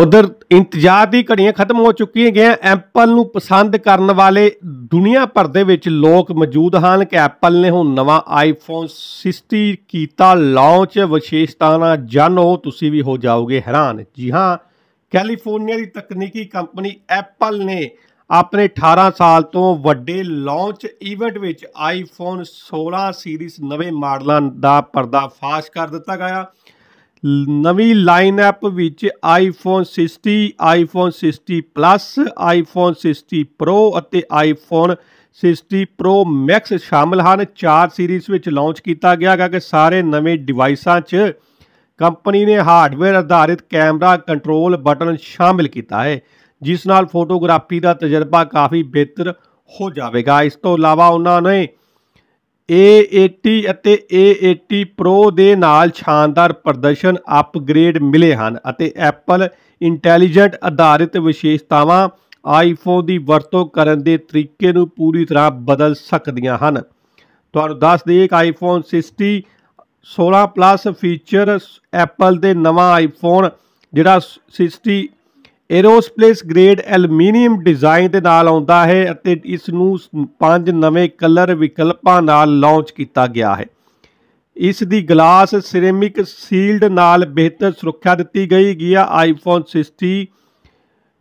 ਉਧਰ ਇੰਤਜ਼ਾਰ ਦੀ ਘੜੀਆਂ ਖਤਮ ਹੋ ਚੁੱਕੀਆਂ ਗਿਆ ਐਪਲ ਨੂੰ ਪਸੰਦ ਕਰਨ ਵਾਲੇ ਦੁਨੀਆ ਭਰ ਦੇ ਵਿੱਚ ਲੋਕ ਮੌਜੂਦ ਹਨ ਕਿ ਐਪਲ ਨੇ ਹੁਣ ਨਵਾਂ ਆਈਫੋਨ 60 ਕੀਤਾ ਲਾਂਚ ਵਿਸ਼ੇਸ਼ਤਾਵਾਂ ਜਾਣੋ ਤੁਸੀਂ ਵੀ ਹੋ ਜਾਓਗੇ ਹੈਰਾਨ ਜੀ ਹਾਂ ਕੈਲੀਫੋਰਨੀਆ ਦੀ ਤਕਨੀਕੀ ਕੰਪਨੀ ਐਪਲ ਨੇ ਆਪਣੇ 18 ਸਾਲ ਤੋਂ ਵੱਡੇ ਲਾਂਚ ਇਵੈਂਟ ਵਿੱਚ ਆਈਫੋਨ 16 ਸੀਰੀਜ਼ ਨਵੇਂ ਮਾਡਲਾਂ ਦਾ ਪਰਦਾ ਫਾਸ਼ ਕਰ ਦਿੱਤਾ ਗਿਆ ਨਵੀਂ ਲਾਈਨਅਪ ਵਿੱਚ iPhone 60 iPhone 60 plus iPhone 60 pro ਅਤੇ ਆਈਫੋਨ 60 ਪ੍ਰੋ ਮੈਕਸ ਸ਼ਾਮਲ ਹਨ ਚਾਰ ਸੀਰੀਜ਼ ਵਿੱਚ ਲਾਂਚ ਕੀਤਾ ਗਿਆ ਹੈ ਕਿ ਸਾਰੇ ਨਵੇਂ ਡਿਵਾਈਸਾਂ 'ਚ ਕੰਪਨੀ ਨੇ ਹਾਰਡਵੇਅਰ ਆਧਾਰਿਤ ਕੈਮਰਾ ਕੰਟਰੋਲ ਬਟਨ ਸ਼ਾਮਲ ਕੀਤਾ ਹੈ ਜਿਸ ਨਾਲ ਫੋਟੋਗ੍ਰਾਫੀ ਦਾ ਤਜਰਬਾ ਕਾਫੀ ਬਿਹਤਰ ਹੋ ਜਾਵੇਗਾ ਇਸ ਤੋਂ ਇਲਾਵਾ ਉਹਨਾਂ ਨੇ A80 ਅਤੇ A80 Pro ਦੇ ਨਾਲ ਸ਼ਾਨਦਾਰ ਪ੍ਰਦਰਸ਼ਨ ਅਪਗ੍ਰੇਡ ਮਿਲੇ ਹਨ ਅਤੇ Apple ਇੰਟੈਲੀਜੈਂਟ ਆਧਾਰਿਤ ਵਿਸ਼ੇਸ਼ਤਾਵਾਂ iPhone ਦੀ ਵਰਤੋਂ ਕਰਨ ਦੇ ਤਰੀਕੇ ਨੂੰ ਪੂਰੀ ਤਰ੍ਹਾਂ ਬਦਲ ਸਕਦੀਆਂ ਹਨ ਤੁਹਾਨੂੰ ਦੱਸ ਦਈਏ ਕਿ iPhone 60 16 Plus ਫੀਚਰ Apple ਦੇ ਨਵਾਂ iPhone ਜਿਹੜਾ ਏਰੋਸਪੇਸ ਗ੍ਰੇਡ ਐਲੂਮੀਨੀਅਮ ਡਿਜ਼ਾਈਨ ਦੇ ਨਾਲ ਆਉਂਦਾ ਹੈ ਅਤੇ ਇਸ ਨੂੰ ਪੰਜ ਨਵੇਂ ਕਲਰ ਵਿਕਲਪਾਂ ਨਾਲ ਲਾਂਚ ਕੀਤਾ ਗਿਆ ਹੈ ਇਸ ਦੀ ਗਲਾਸ ਸਿਰੇਮਿਕ ਸੀਲਡ ਨਾਲ ਬਿਹਤਰ ਸੁਰੱਖਿਆ ਦਿੱਤੀ ਗਈ ਗਿਆ ਆਈਫੋਨ 60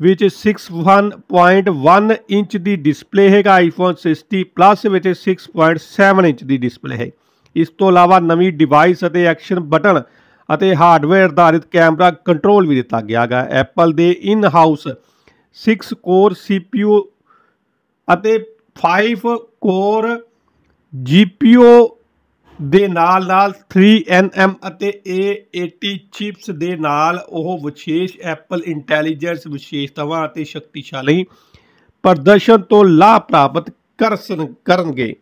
ਵਿੱਚ 61.1 ਇੰਚ ਦੀ ਡਿਸਪਲੇ ਹੈਗਾ ਆਈਫੋਨ 60 ਪਲੱਸ ਵਿੱਚ 6.7 ਇੰਚ ਦੀ ਡਿਸਪਲੇ ਹੈ ਇਸ ਤੋਂ ਇਲਾਵਾ ਨਵੀਂ ਡਿਵਾਈਸ ਅਤੇ ਐਕਸ਼ਨ ਬਟਨ ਅਤੇ ਹਾਰਡਵੇਅਰ ਆਧਾਰਿਤ ਕੈਮਰਾ ਕੰਟਰੋਲ ਵੀ ਦਿੱਤਾ ਗਿਆ ਹੈ ਐਪਲ ਦੇ ਇਨ ਹਾਊਸ 6 ਕੋਰ CPU ਅਤੇ 5 ਕੋਰ GPU ਦੇ ਨਾਲ ਨਾਲ 3nm ਅਤੇ A80 ਚਿਪਸ ਦੇ ਨਾਲ ਉਹ ਵਿਸ਼ੇਸ਼ ਐਪਲ ਇੰਟੈਲੀਜੈਂਸ ਵਿਸ਼ੇਸ਼ਤਾਵਾਂ ਅਤੇ ਸ਼ਕਤੀਸ਼ਾਲੀ ਪ੍ਰਦਰਸ਼ਨ ਤੋਂ ਲਾਭ ਪ੍ਰਾਪਤ ਕਰ ਕਰਨਗੇ